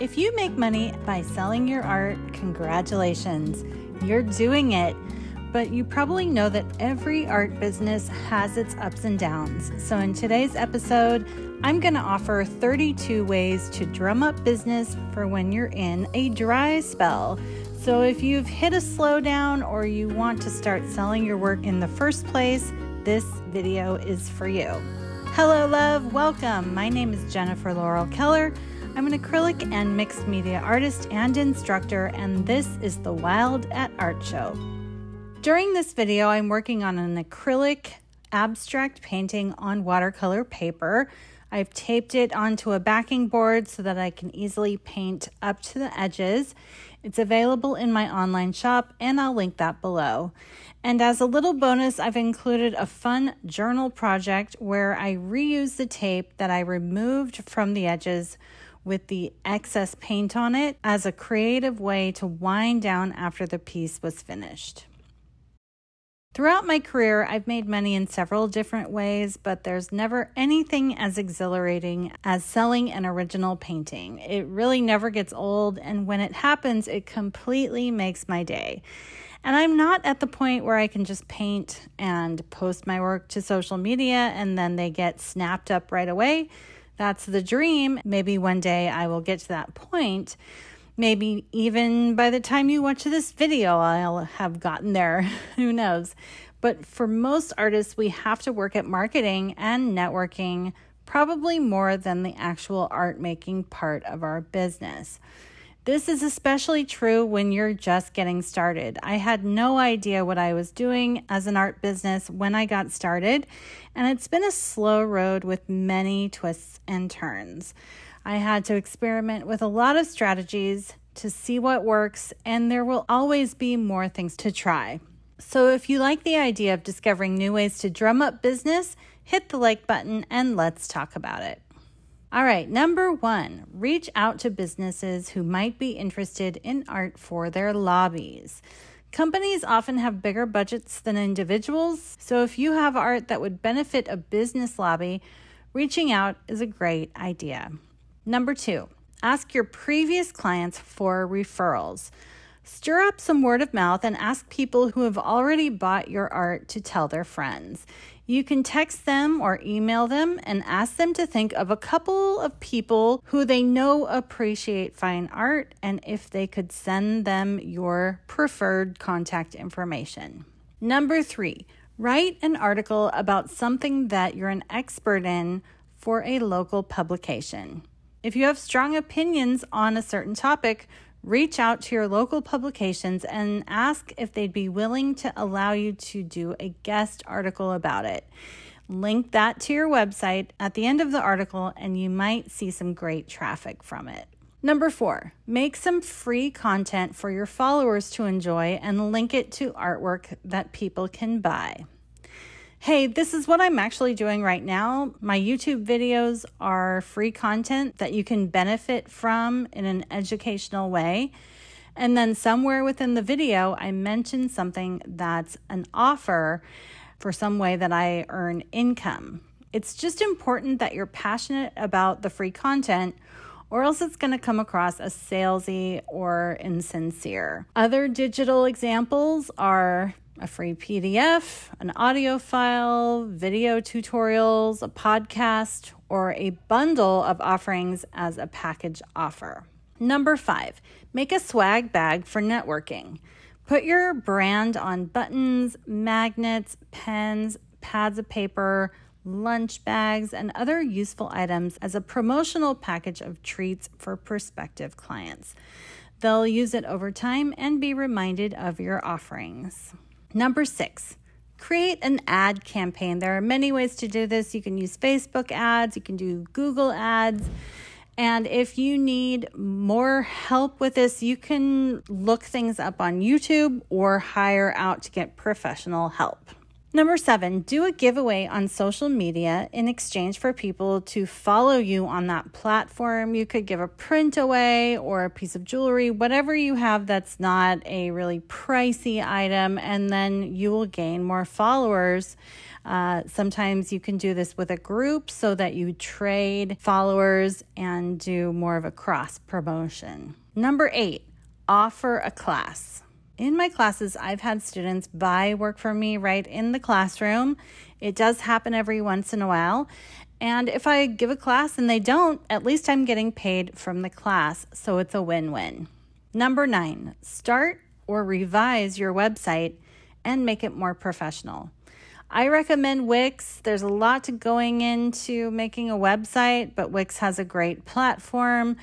If you make money by selling your art, congratulations, you're doing it. But you probably know that every art business has its ups and downs. So, in today's episode, I'm going to offer 32 ways to drum up business for when you're in a dry spell. So, if you've hit a slowdown or you want to start selling your work in the first place, this video is for you. Hello, love, welcome. My name is Jennifer Laurel Keller. I'm an acrylic and mixed media artist and instructor, and this is the Wild at Art Show. During this video, I'm working on an acrylic abstract painting on watercolor paper. I've taped it onto a backing board so that I can easily paint up to the edges. It's available in my online shop and I'll link that below. And as a little bonus, I've included a fun journal project where I reuse the tape that I removed from the edges with the excess paint on it as a creative way to wind down after the piece was finished. Throughout my career, I've made money in several different ways, but there's never anything as exhilarating as selling an original painting. It really never gets old, and when it happens, it completely makes my day. And I'm not at the point where I can just paint and post my work to social media and then they get snapped up right away. That's the dream. Maybe one day I will get to that point. Maybe even by the time you watch this video, I'll have gotten there. Who knows? But for most artists, we have to work at marketing and networking probably more than the actual art making part of our business. This is especially true when you're just getting started. I had no idea what I was doing as an art business when I got started, and it's been a slow road with many twists and turns. I had to experiment with a lot of strategies to see what works, and there will always be more things to try. So, if you like the idea of discovering new ways to drum up business, hit the like button and let's talk about it. All right, number one, reach out to businesses who might be interested in art for their lobbies. Companies often have bigger budgets than individuals, so if you have art that would benefit a business lobby, reaching out is a great idea. Number two, ask your previous clients for referrals. Stir up some word of mouth and ask people who have already bought your art to tell their friends. You can text them or email them and ask them to think of a couple of people who they know appreciate fine art and if they could send them your preferred contact information. Number three, write an article about something that you're an expert in for a local publication. If you have strong opinions on a certain topic, reach out to your local publications and ask if they'd be willing to allow you to do a guest article about it. Link that to your website at the end of the article, and you might see some great traffic from it. Number four, make some free content for your followers to enjoy and link it to artwork that people can buy hey, this is what I'm actually doing right now. My YouTube videos are free content that you can benefit from in an educational way. And then somewhere within the video, I mention something that's an offer for some way that I earn income. It's just important that you're passionate about the free content or else it's going to come across as salesy or insincere. Other digital examples are a free PDF, an audio file, video tutorials, a podcast, or a bundle of offerings as a package offer. Number five, make a swag bag for networking. Put your brand on buttons, magnets, pens, pads of paper, lunch bags, and other useful items as a promotional package of treats for prospective clients. They'll use it over time and be reminded of your offerings. Number six, create an ad campaign. There are many ways to do this. You can use Facebook ads, you can do Google ads. And if you need more help with this, you can look things up on YouTube or hire out to get professional help. Number seven, do a giveaway on social media in exchange for people to follow you on that platform. You could give a print away or a piece of jewelry, whatever you have that's not a really pricey item, and then you will gain more followers. Uh, sometimes you can do this with a group so that you trade followers and do more of a cross promotion. Number eight, offer a class in my classes, I've had students buy work from me right in the classroom. It does happen every once in a while. And if I give a class and they don't, at least I'm getting paid from the class. So it's a win win. Number nine, start or revise your website and make it more professional. I recommend Wix. There's a lot to going into making a website, but Wix has a great platform.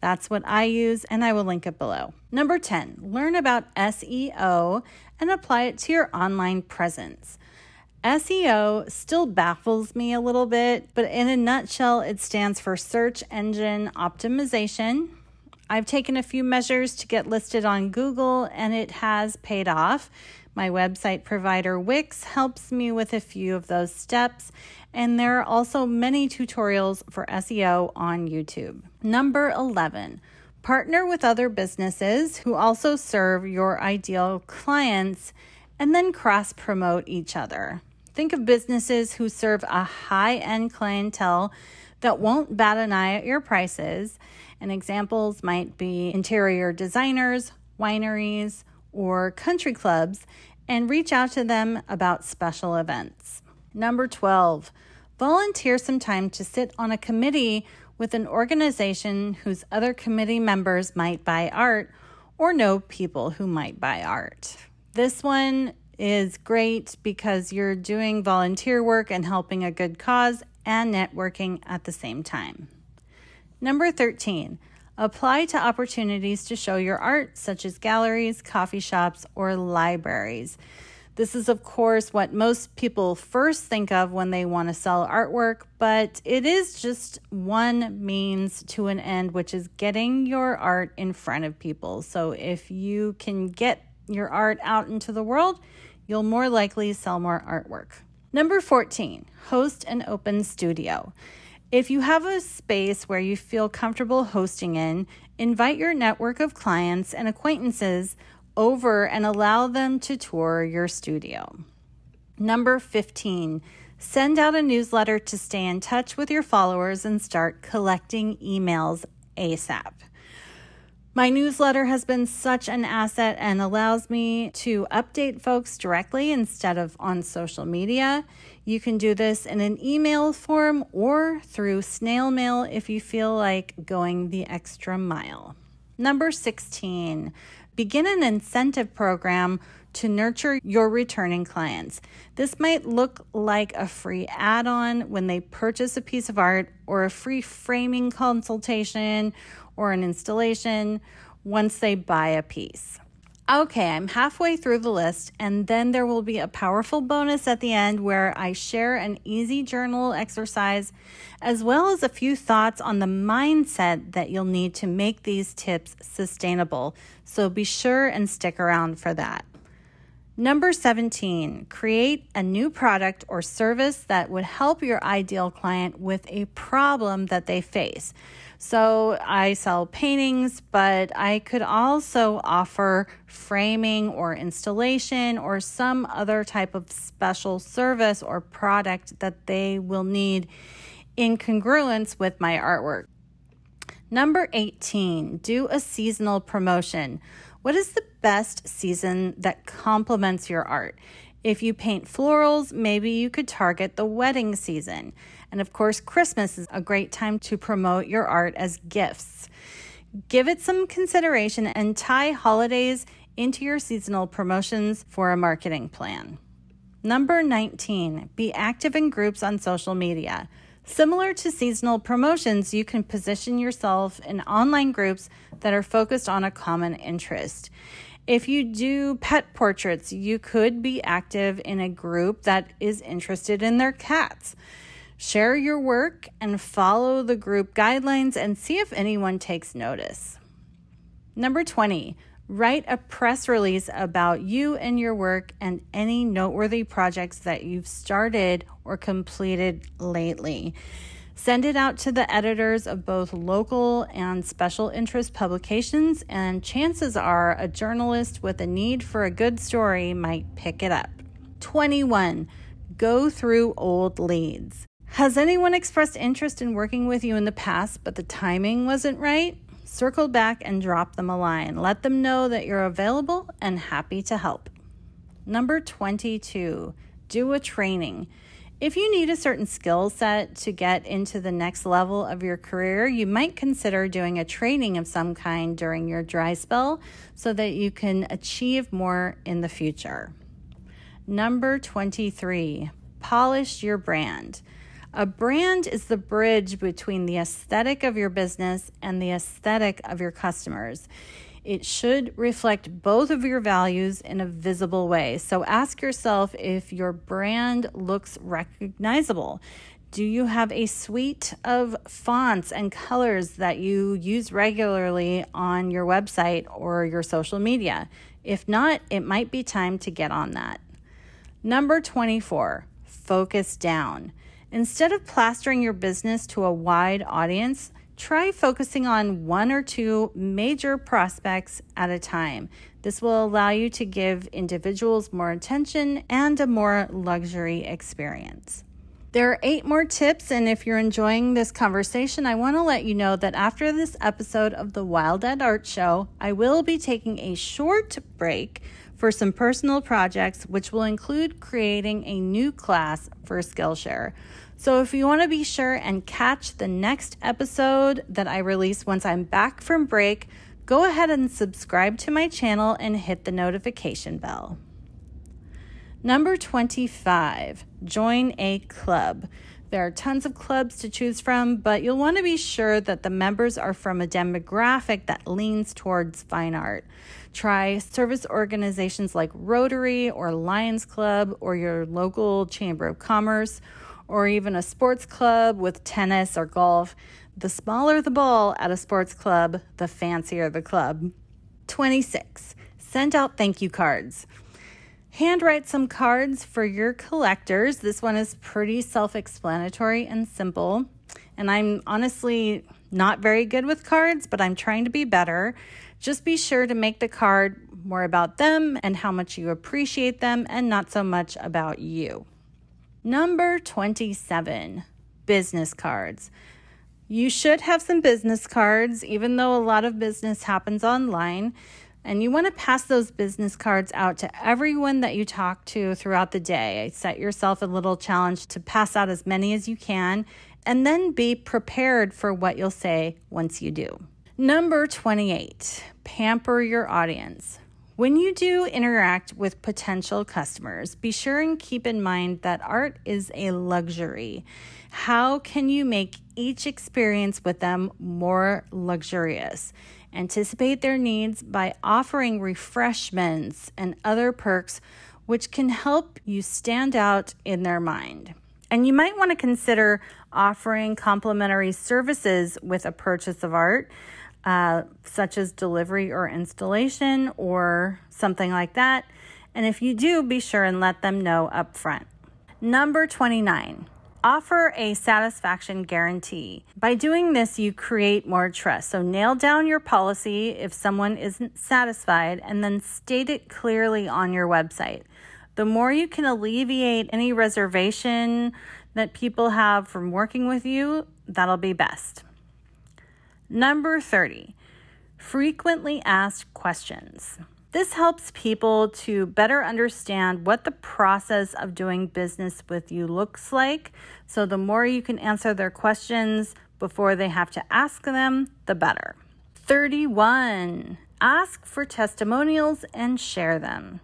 That's what I use, and I will link it below. Number 10, learn about SEO and apply it to your online presence. SEO still baffles me a little bit, but in a nutshell, it stands for search engine optimization, I've taken a few measures to get listed on Google and it has paid off. My website provider Wix helps me with a few of those steps, and there are also many tutorials for SEO on YouTube. Number 11, partner with other businesses who also serve your ideal clients and then cross promote each other. Think of businesses who serve a high end clientele that won't bat an eye at your prices and examples might be interior designers, wineries, or country clubs, and reach out to them about special events. Number 12, volunteer some time to sit on a committee with an organization whose other committee members might buy art or know people who might buy art. This one is great because you're doing volunteer work and helping a good cause and networking at the same time. Number 13, apply to opportunities to show your art, such as galleries, coffee shops, or libraries. This is, of course, what most people first think of when they want to sell artwork, but it is just one means to an end, which is getting your art in front of people. So if you can get your art out into the world, you'll more likely sell more artwork. Number 14, host an open studio. If you have a space where you feel comfortable hosting in, invite your network of clients and acquaintances over and allow them to tour your studio. Number 15, send out a newsletter to stay in touch with your followers and start collecting emails ASAP. My newsletter has been such an asset and allows me to update folks directly instead of on social media. You can do this in an email form or through snail mail if you feel like going the extra mile. Number 16, begin an incentive program to nurture your returning clients. This might look like a free add on when they purchase a piece of art or a free framing consultation or an installation once they buy a piece. Okay, I'm halfway through the list, and then there will be a powerful bonus at the end where I share an easy journal exercise as well as a few thoughts on the mindset that you'll need to make these tips sustainable. So be sure and stick around for that. Number 17, create a new product or service that would help your ideal client with a problem that they face. So I sell paintings, but I could also offer framing or installation or some other type of special service or product that they will need in congruence with my artwork. Number 18, do a seasonal promotion. What is the best season that complements your art? If you paint florals, maybe you could target the wedding season. And of course, Christmas is a great time to promote your art as gifts. Give it some consideration and tie holidays into your seasonal promotions for a marketing plan. Number 19, be active in groups on social media. Similar to seasonal promotions, you can position yourself in online groups that are focused on a common interest. If you do pet portraits, you could be active in a group that is interested in their cats. Share your work and follow the group guidelines and see if anyone takes notice. Number 20, Write a press release about you and your work and any noteworthy projects that you've started or completed lately. Send it out to the editors of both local and special interest publications, and chances are a journalist with a need for a good story might pick it up. 21. Go through old leads. Has anyone expressed interest in working with you in the past, but the timing wasn't right? Circle back and drop them a line. Let them know that you're available and happy to help. Number 22, do a training. If you need a certain skill set to get into the next level of your career, you might consider doing a training of some kind during your dry spell so that you can achieve more in the future. Number 23, polish your brand. A brand is the bridge between the aesthetic of your business and the aesthetic of your customers. It should reflect both of your values in a visible way. So ask yourself if your brand looks recognizable. Do you have a suite of fonts and colors that you use regularly on your website or your social media? If not, it might be time to get on that. Number 24, focus down. Instead of plastering your business to a wide audience, try focusing on one or two major prospects at a time. This will allow you to give individuals more attention and a more luxury experience. There are eight more tips, and if you're enjoying this conversation, I want to let you know that after this episode of the Wild at Art Show, I will be taking a short break for some personal projects, which will include creating a new class for Skillshare. So, if you want to be sure and catch the next episode that I release once I'm back from break, go ahead and subscribe to my channel and hit the notification bell. Number 25, join a club. There are tons of clubs to choose from, but you'll want to be sure that the members are from a demographic that leans towards fine art. Try service organizations like Rotary or Lions Club or your local Chamber of Commerce or even a sports club with tennis or golf. The smaller the ball at a sports club, the fancier the club. 26. Send out thank you cards handwrite some cards for your collectors. This one is pretty self explanatory and simple. And I'm honestly not very good with cards, but I'm trying to be better. Just be sure to make the card more about them and how much you appreciate them and not so much about you. Number 27 business cards. You should have some business cards, even though a lot of business happens online. And you want to pass those business cards out to everyone that you talk to throughout the day. Set yourself a little challenge to pass out as many as you can and then be prepared for what you'll say once you do. Number 28, pamper your audience. When you do interact with potential customers, be sure and keep in mind that art is a luxury. How can you make each experience with them more luxurious? anticipate their needs by offering refreshments and other perks which can help you stand out in their mind. And you might want to consider offering complimentary services with a purchase of art, uh, such as delivery or installation or something like that. And if you do, be sure and let them know up front. Number 29 offer a satisfaction guarantee. By doing this, you create more trust. So, nail down your policy if someone isn't satisfied and then state it clearly on your website. The more you can alleviate any reservation that people have from working with you, that'll be best. Number 30, frequently asked questions. This helps people to better understand what the process of doing business with you looks like. So, the more you can answer their questions before they have to ask them, the better. 31. Ask for testimonials and share them.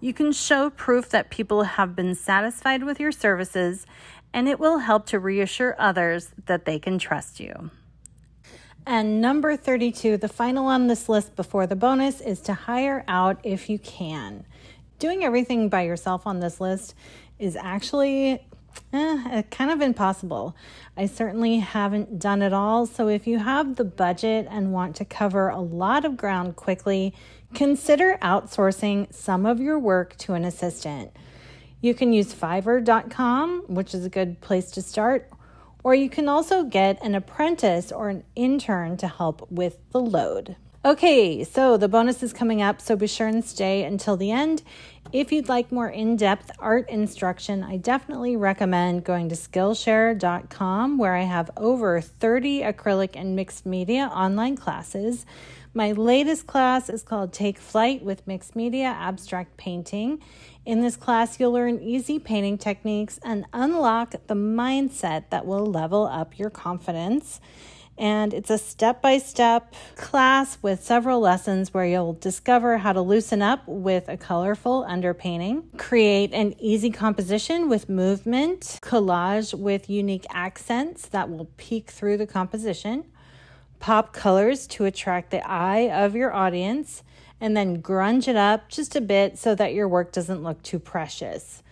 You can show proof that people have been satisfied with your services, and it will help to reassure others that they can trust you. And number 32, the final on this list before the bonus is to hire out if you can. Doing everything by yourself on this list is actually eh, kind of impossible. I certainly haven't done it all, so if you have the budget and want to cover a lot of ground quickly, consider outsourcing some of your work to an assistant. You can use fiverr.com, which is a good place to start, or you can also get an apprentice or an intern to help with the load. Okay, so the bonus is coming up, so be sure and stay until the end. If you'd like more in depth art instruction, I definitely recommend going to Skillshare.com where I have over 30 acrylic and mixed media online classes. My latest class is called Take Flight with Mixed Media Abstract Painting. In this class, you'll learn easy painting techniques and unlock the mindset that will level up your confidence. And it's a step by step class with several lessons where you'll discover how to loosen up with a colorful underpainting, create an easy composition with movement, collage with unique accents that will peek through the composition, pop colors to attract the eye of your audience and then grunge it up just a bit so that your work doesn't look too precious.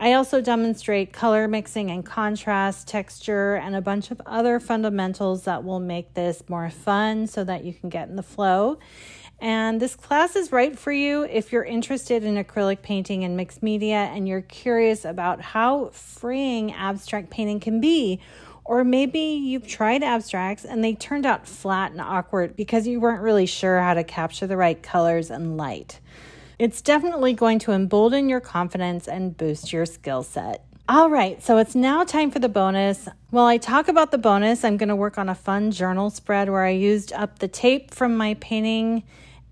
I also demonstrate color mixing and contrast, texture, and a bunch of other fundamentals that will make this more fun so that you can get in the flow. And this class is right for you if you're interested in acrylic painting and mixed media and you're curious about how freeing abstract painting can be or maybe you've tried abstracts and they turned out flat and awkward because you weren't really sure how to capture the right colors and light. It's definitely going to embolden your confidence and boost your skill set. All right, so it's now time for the bonus. While I talk about the bonus, I'm going to work on a fun journal spread where I used up the tape from my painting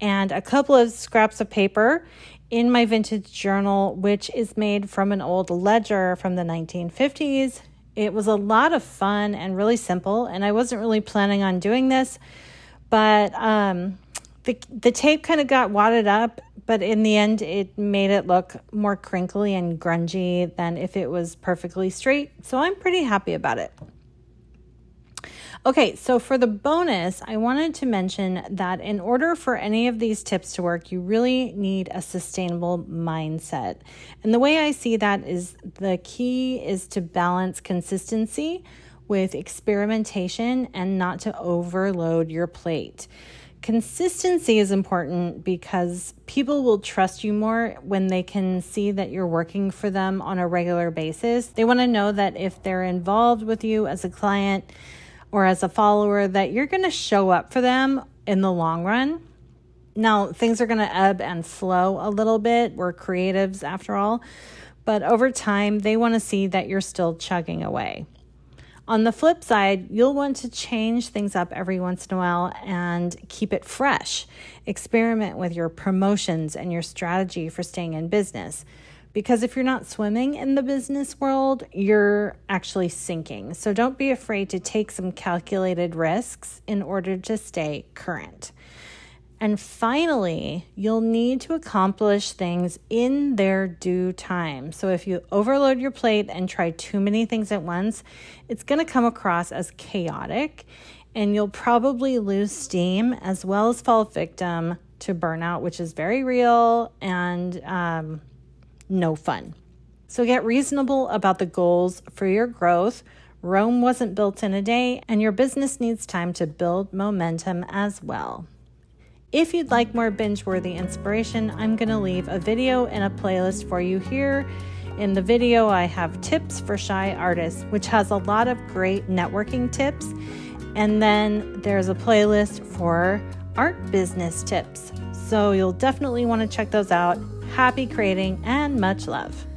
and a couple of scraps of paper in my vintage journal, which is made from an old ledger from the 1950s. It was a lot of fun and really simple, and I wasn't really planning on doing this, but um, the the tape kind of got wadded up, but in the end, it made it look more crinkly and grungy than if it was perfectly straight. So I'm pretty happy about it. Okay, so for the bonus, I wanted to mention that in order for any of these tips to work, you really need a sustainable mindset. And the way I see that is the key is to balance consistency with experimentation and not to overload your plate. Consistency is important because people will trust you more when they can see that you're working for them on a regular basis. They want to know that if they're involved with you as a client, or as a follower that you're going to show up for them in the long run. Now, things are going to ebb and flow a little bit. We're creatives after all. But over time, they want to see that you're still chugging away. On the flip side, you'll want to change things up every once in a while and keep it fresh. Experiment with your promotions and your strategy for staying in business because if you're not swimming in the business world, you're actually sinking. So don't be afraid to take some calculated risks in order to stay current. And finally, you'll need to accomplish things in their due time. So if you overload your plate and try too many things at once, it's going to come across as chaotic and you'll probably lose steam as well as fall victim to burnout, which is very real and um, no fun. So get reasonable about the goals for your growth. Rome wasn't built in a day, and your business needs time to build momentum as well. If you'd like more binge worthy inspiration, I'm going to leave a video and a playlist for you here. In the video, I have tips for shy artists, which has a lot of great networking tips. And then there's a playlist for art business tips. So you'll definitely want to check those out happy creating, and much love.